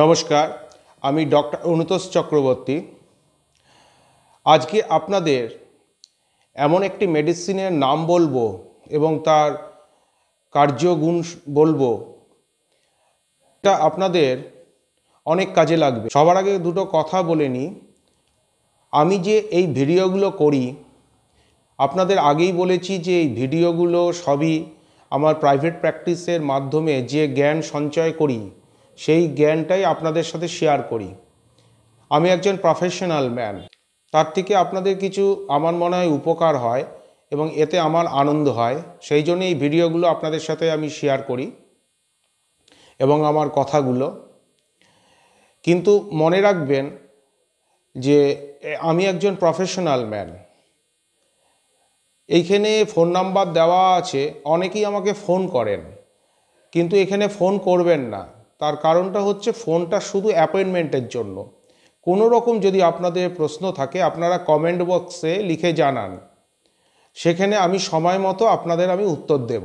নমস্কার আমি ডক্টর অনুতোষ চক্রবর্তী আজকে আপনাদের এমন একটি মেডিসিনের নাম বলবো এবং তার কার্যগুণ বলবো এটা আপনাদের অনেক কাজে লাগবে সবার আগে দুটো কথা বলে নিই আমি যে এই ভিডিওগুলো করি আপনাদের আগেই বলেছি যে এই ভিডিওগুলো সবই আমার প্রাইভেট প্র্যাকটিসের মাধ্যমে যে জ্ঞান সঞ্চয় করি সেই জ্ঞানটাই আপনাদের সাথে শেয়ার করি আমি একজন প্রফেশনাল ম্যান তার থেকে আপনাদের কিছু আমার মনে হয় উপকার হয় এবং এতে আমার আনন্দ হয় সেই জন্য এই ভিডিওগুলো আপনাদের সাথে আমি শেয়ার করি এবং আমার কথাগুলো কিন্তু মনে রাখবেন যে আমি একজন প্রফেশনাল ম্যান এইখানে ফোন নাম্বার দেওয়া আছে অনেকেই আমাকে ফোন করেন কিন্তু এখানে ফোন করবেন না তার কারণটা হচ্ছে ফোনটা শুধু অ্যাপয়েন্টমেন্টের জন্য কোনো রকম যদি আপনাদের প্রশ্ন থাকে আপনারা কমেন্ট বক্সে লিখে জানান সেখানে আমি সময় মতো আপনাদের আমি উত্তর দেব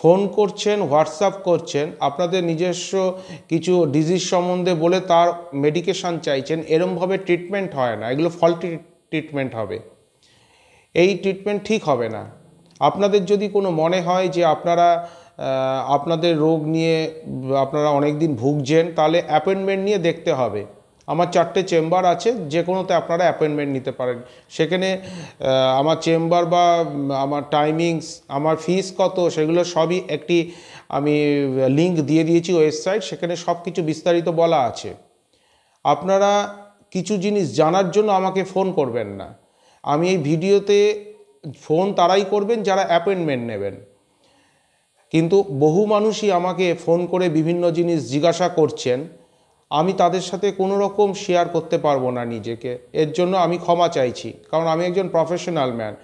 ফোন করছেন হোয়াটসঅ্যাপ করছেন আপনাদের নিজস্ব কিছু ডিজিজ সম্বন্ধে বলে তার মেডিকেশান চাইছেন এরমভাবে ট্রিটমেন্ট হয় না এগুলো ফল্টি ট্রিটমেন্ট হবে এই ট্রিটমেন্ট ঠিক হবে না আপনাদের যদি কোনো মনে হয় যে আপনারা আপনাদের রোগ নিয়ে আপনারা অনেক দিন ভুগছেন তাহলে অ্যাপয়েন্টমেন্ট নিয়ে দেখতে হবে আমার চারটে চেম্বার আছে যে কোনোতে আপনারা অ্যাপয়েন্টমেন্ট নিতে পারেন সেখানে আমার চেম্বার বা আমার টাইমিংস আমার ফিস কত সেগুলো সবই একটি আমি লিঙ্ক দিয়ে দিয়েছি ওয়েবসাইট সেখানে সব কিছু বিস্তারিত বলা আছে আপনারা কিছু জিনিস জানার জন্য আমাকে ফোন করবেন না আমি এই ভিডিওতে ফোন তারাই করবেন যারা অ্যাপয়েন্টমেন্ট নেবেন কিন্তু বহু মানুষই আমাকে ফোন করে বিভিন্ন জিনিস জিজ্ঞাসা করছেন আমি তাদের সাথে কোনো রকম শেয়ার করতে পারবো না নিজেকে এর জন্য আমি ক্ষমা চাইছি কারণ আমি একজন প্রফেশনাল ম্যান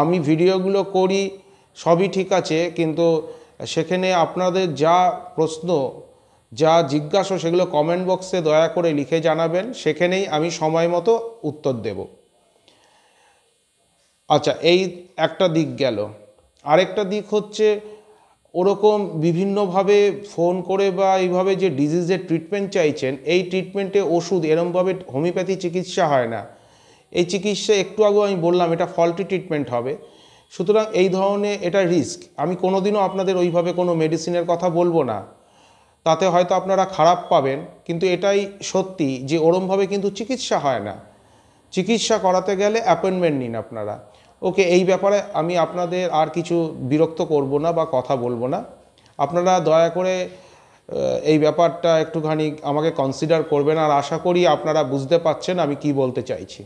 আমি ভিডিওগুলো করি সবই ঠিক আছে কিন্তু সেখানে আপনাদের যা প্রশ্ন যা জিজ্ঞাসা সেগুলো কমেন্ট বক্সে দয়া করে লিখে জানাবেন সেখানেই আমি সময় মতো উত্তর দেব আচ্ছা এই একটা দিক গেল আরেকটা দিক হচ্ছে ওরকম বিভিন্নভাবে ফোন করে বা এইভাবে যে ডিজিজের ট্রিটমেন্ট চাইছেন এই ট্রিটমেন্টে ওষুধ এরমভাবে হোমিওপ্যাথি চিকিৎসা হয় না এই চিকিৎসা একটু আগেও আমি বললাম এটা ফল্টি ট্রিটমেন্ট হবে সুতরাং এই ধরনের এটা রিস্ক আমি কোনোদিনও আপনাদের ওইভাবে কোনো মেডিসিনের কথা বলবো না তাতে হয়তো আপনারা খারাপ পাবেন কিন্তু এটাই সত্যি যে ওরমভাবে কিন্তু চিকিৎসা হয় না চিকিৎসা করাতে গেলে অ্যাপয়েন্টমেন্ট নিন আপনারা ওকে এই ব্যাপারে আমি আপনাদের আর কিছু বিরক্ত করব না বা কথা বলবো না আপনারা দয়া করে এই ব্যাপারটা একটুখানি আমাকে কনসিডার করবেন আর আশা করি আপনারা বুঝতে পাচ্ছেন আমি কি বলতে চাইছি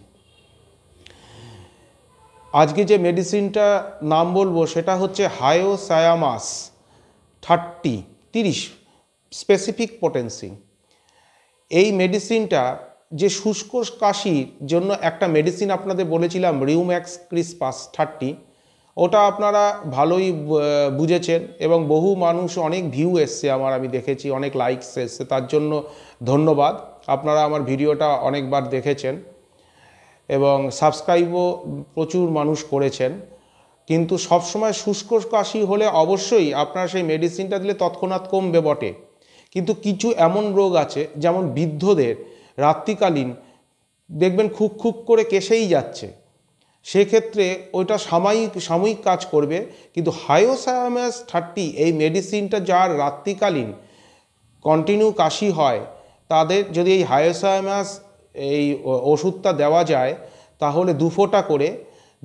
আজকে যে মেডিসিনটা নাম বলবো সেটা হচ্ছে হায়োসায়ামাস থার্টি তিরিশ স্পেসিফিক পোটেন্সি এই মেডিসিনটা যে শুষ্ক কাশির জন্য একটা মেডিসিন আপনাদের বলেছিলাম রিউম্যাক্স ক্রিসপাস থার্টি ওটা আপনারা ভালোই বুঝেছেন এবং বহু মানুষ অনেক ভিউ এসছে আমার আমি দেখেছি অনেক লাইকস এসছে তার জন্য ধন্যবাদ আপনারা আমার ভিডিওটা অনেকবার দেখেছেন এবং সাবস্ক্রাইবও প্রচুর মানুষ করেছেন কিন্তু সবসময় শুষ্ক কাশি হলে অবশ্যই আপনারা সেই মেডিসিনটা দিলে তৎক্ষণাৎ কমবে বটে কিন্তু কিছু এমন রোগ আছে যেমন বৃদ্ধদের রাত্রিকালীন দেখবেন খুব খুব করে কেসেই যাচ্ছে সেক্ষেত্রে ওইটা সাময়িক সাময়িক কাজ করবে কিন্তু হায়োসায়ামাস থার্টি এই মেডিসিনটা যার রাত্রিকালীন কন্টিনিউ কাশি হয় তাদের যদি এই হায়োসায়ামাস এই ওষুধটা দেওয়া যায় তাহলে দুফোটা করে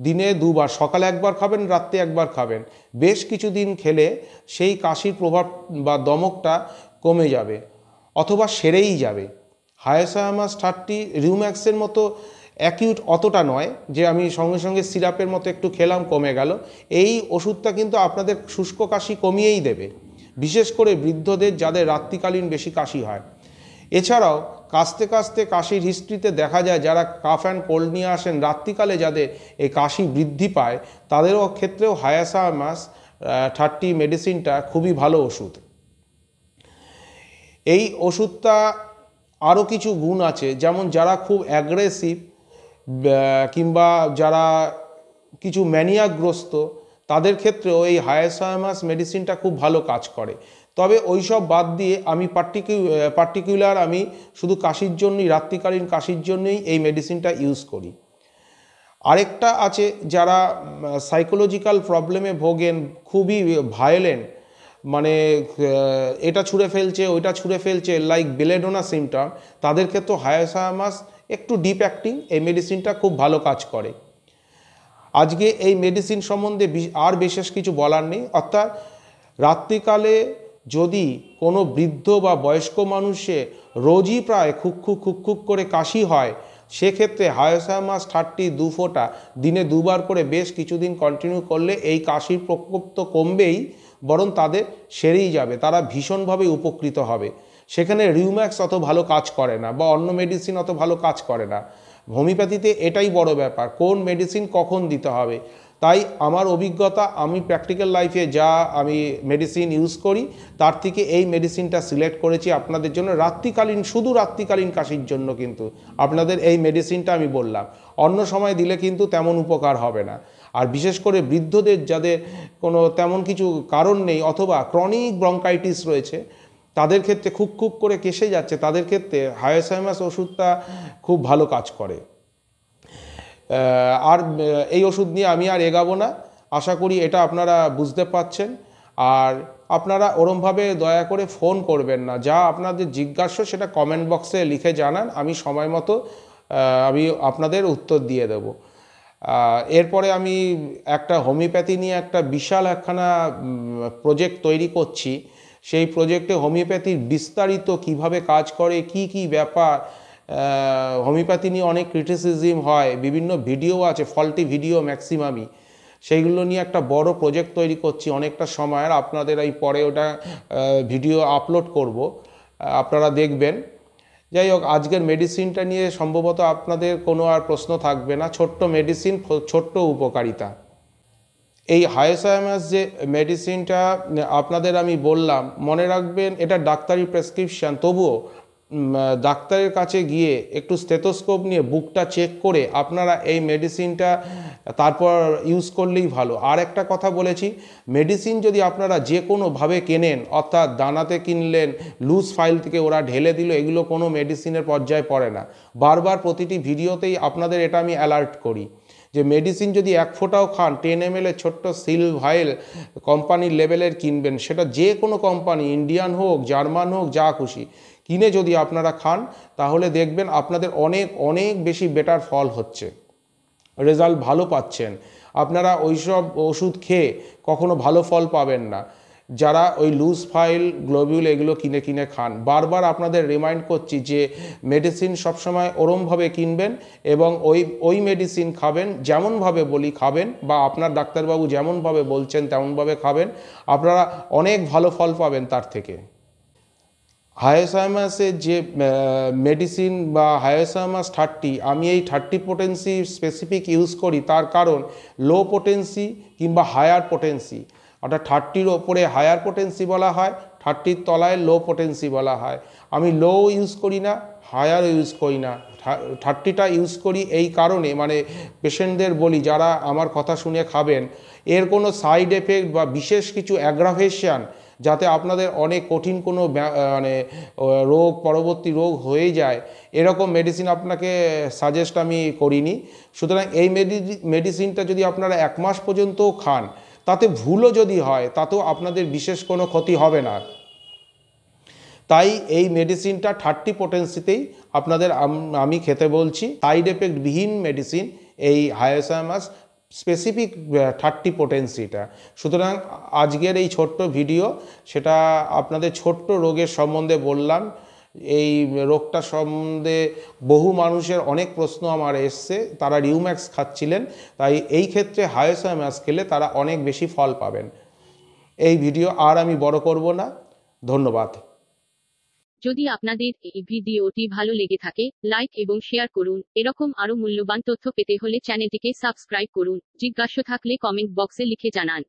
দিনে দুবার সকালে একবার খাবেন রাত্রে একবার খাবেন বেশ কিছুদিন খেলে সেই কাশির প্রভাব বা দমকটা কমে যাবে অথবা সেরেই যাবে হায়াসায়ামাস থার্টি রিউম্যাক্সের মতো অ্যাকিউট অতটা নয় যে আমি সঙ্গে সঙ্গে সিরাপের মতো একটু খেলাম কমে গেল এই ওষুধটা কিন্তু আপনাদের শুষ্ক কাশি কমিয়েই দেবে বিশেষ করে বৃদ্ধদের যাদের রাত্রিকালীন বেশি কাশি হয় এছাড়াও কাশতে কাশতে কাশির হিস্ট্রিতে দেখা যায় যারা কাফ অ্যান্ড কোল্ড নিয়ে আসেন রাত্রিকালে যাদের এই কাশি বৃদ্ধি পায় তাদেরও ক্ষেত্রেও হায়াসায়ামাস থার্টি মেডিসিনটা খুবই ভালো ওষুধ এই ওষুধটা আরও কিছু গুণ আছে যেমন যারা খুব অ্যাগ্রেসিভ কিংবা যারা কিছু ম্যানিয়াগ্রস্ত তাদের ক্ষেত্রেও এই হায়াসায়ামাস মেডিসিনটা খুব ভালো কাজ করে তবে ওই সব বাদ দিয়ে আমি পার্টিকু পার্টিকুলার আমি শুধু কাশির জন্যই রাত্রিকালীন কাশির জন্যই এই মেডিসিনটা ইউজ করি আরেকটা আছে যারা সাইকোলজিক্যাল প্রবলেমে ভোগেন খুবই ভায়োলেন্ট মানে এটা ছুঁড়ে ফেলছে ওইটা ছুঁড়ে ফেলছে লাইক বেলেডোনা সিমটা তাদের ক্ষেত্রে হায়াসায়ামাস একটু ডিপ অ্যাক্টিং এই মেডিসিনটা খুব ভালো কাজ করে আজকে এই মেডিসিন সম্বন্ধে আর বিশেষ কিছু বলার নেই অর্থাৎ রাত্রিকালে যদি কোনো বৃদ্ধ বা বয়স্ক মানুষে রোজই প্রায় খুক খুক করে কাশি হয় সেক্ষেত্রে হায়োসামাস থার্টি দু ফোঁটা দিনে দুবার করে বেশ কিছুদিন কন্টিনিউ করলে এই কাশির প্রকোপ তো কমবেই বরং তাদের সেরেই যাবে তারা ভীষণভাবে উপকৃত হবে সেখানে রিউম্যাক্স অত ভালো কাজ করে না বা অন্য মেডিসিন অত ভালো কাজ করে না হোমিওপ্যাথিতে এটাই বড় ব্যাপার কোন মেডিসিন কখন দিতে হবে তাই আমার অভিজ্ঞতা আমি প্র্যাকটিক্যাল লাইফে যা আমি মেডিসিন ইউজ করি তার থেকে এই মেডিসিনটা সিলেক্ট করেছি আপনাদের জন্য রাত্রিকালীন শুধু রাত্রিকালীন কাশির জন্য কিন্তু আপনাদের এই মেডিসিনটা আমি বললাম অন্য সময় দিলে কিন্তু তেমন উপকার হবে না আর বিশেষ করে বৃদ্ধদের যাদের কোনো তেমন কিছু কারণ নেই অথবা ক্রনিক ব্রঙ্কাইটিস রয়েছে তাদের ক্ষেত্রে খুব খুব করে কেসে যাচ্ছে তাদের ক্ষেত্রে হায়াসাইমাস ওষুধটা খুব ভালো কাজ করে আর এই ওষুধ নিয়ে আমি আর এগাবো না আশা করি এটা আপনারা বুঝতে পাচ্ছেন আর আপনারা ওরমভাবে দয়া করে ফোন করবেন না যা আপনাদের জিজ্ঞাসা সেটা কমেন্ট বক্সে লিখে জানান আমি সময় মতো আমি আপনাদের উত্তর দিয়ে দেবো এরপরে আমি একটা হোমিওপ্যাথি নিয়ে একটা বিশাল একখানা প্রজেক্ট তৈরি করছি সেই প্রজেক্টে হোমিওপ্যাথির বিস্তারিত কিভাবে কাজ করে কি কি ব্যাপার হোমিওপ্যাথি নিয়ে অনেক ক্রিটিসিজম হয় বিভিন্ন ভিডিও আছে ফল্টি ভিডিও ম্যাক্সিমামই সেইগুলো নিয়ে একটা বড় প্রজেক্ট তৈরি করছি অনেকটা সময়ের আপনাদের এই পরে ওটা ভিডিও আপলোড করব আপনারা দেখবেন যাই হোক আজকের মেডিসিনটা নিয়ে সম্ভবত আপনাদের কোনো আর প্রশ্ন থাকবে না ছোট্ট মেডিসিন ছোট্ট উপকারিতা এই হায়োসায়ামাস যে মেডিসিনটা আপনাদের আমি বললাম মনে রাখবেন এটা ডাক্তারি প্রেসক্রিপশান তবুও ডাক্তারের কাছে গিয়ে একটু স্টেথোস্কোপ নিয়ে বুকটা চেক করে আপনারা এই মেডিসিনটা তারপর ইউজ করলেই ভালো আর একটা কথা বলেছি মেডিসিন যদি আপনারা যে কোনোভাবে কেনেন অর্থাৎ দানাতে কিনলেন লুজ ফাইল থেকে ওরা ঢেলে দিল এগুলো কোনো মেডিসিনের পর্যায়ে পড়ে না বারবার প্রতিটি ভিডিওতেই আপনাদের এটা আমি অ্যালার্ট করি যে মেডিসিন যদি এক ফোঁটাও খান টেন এম এলের ছোট্ট সিল ভাইল কোম্পানির লেভেলের কিনবেন সেটা যে কোনো কোম্পানি ইন্ডিয়ান হোক জার্মান হোক যা খুশি কিনে যদি আপনারা খান তাহলে দেখবেন আপনাদের অনেক অনেক বেশি বেটার ফল হচ্ছে রেজাল্ট ভালো পাচ্ছেন আপনারা ওইসব ওষুধ খেয়ে কখনো ভালো ফল পাবেন না যারা ওই লুজ ফাইল গ্লোবিউল এগুলো কিনে কিনে খান বারবার আপনাদের রিমাইন্ড করছি যে মেডিসিন সবসময় ওরমভাবে কিনবেন এবং ওই ওই মেডিসিন খাবেন যেমনভাবে বলি খাবেন বা আপনার ডাক্তারবাবু যেমনভাবে বলছেন তেমনভাবে খাবেন আপনারা অনেক ভালো ফল পাবেন তার থেকে হায়োসাইমাস এর যে মেডিসিন বা হায়োসাইমাস থার্টি আমি এই থার্টি পোটেন্সি স্পেসিফিক ইউজ করি তার কারণ লো পোটেন্সি কিংবা হায়ার পোটেন্সি অর্থাৎ থার্টির ওপরে হায়ার পোটেন্সি বলা হয় থার্টির তলায় লো পোটেন্সি বলা হয় আমি লো ইউজ করি না হায়ার ইউজ করি না থার্টিটা ইউজ করি এই কারণে মানে পেশেন্টদের বলি যারা আমার কথা শুনে খাবেন এর কোনো সাইড এফেক্ট বা বিশেষ কিছু অ্যাগ্রাভেশন যাতে আপনাদের অনেক কঠিন কোনো মানে রোগ পরবর্তী রোগ হয়ে যায় এরকম মেডিসিন আপনাকে সাজেস্ট আমি করিনি সুতরাং এই মেডিসিনটা যদি আপনারা এক মাস পর্যন্ত খান তাতে ভুলও যদি হয় তাতেও আপনাদের বিশেষ কোনো ক্ষতি হবে না তাই এই মেডিসিনটা থার্টি পোটেন্সিতেই আপনাদের আমি খেতে বলছি সাইড এফেক্টবিহীন মেডিসিন এই হায়াসামাস স্পেসিফিক থার্টি পোটেন্সিটা সুতরাং আজকের এই ছোট্ট ভিডিও সেটা আপনাদের ছোট্ট রোগের সম্বন্ধে বললাম এই রোগটা সম্বন্ধে বহু মানুষের অনেক প্রশ্ন আমার এসছে তারা রিউম্যাক্স খাচ্ছিলেন তাই এই ক্ষেত্রে হায়োসায়াম্যাক্স খেলে তারা অনেক বেশি ফল পাবেন এই ভিডিও আর আমি বড় করব না ধন্যবাদ যদি আপনাদের এই ভিডিওটি ভালো লেগে থাকে লাইক এবং শেয়ার করুন এরকম আরও মূল্যবান তথ্য পেতে হলে চ্যানেলটিকে সাবস্ক্রাইব করুন জিজ্ঞাসা থাকলে কমেন্ট বক্সে লিখে জানান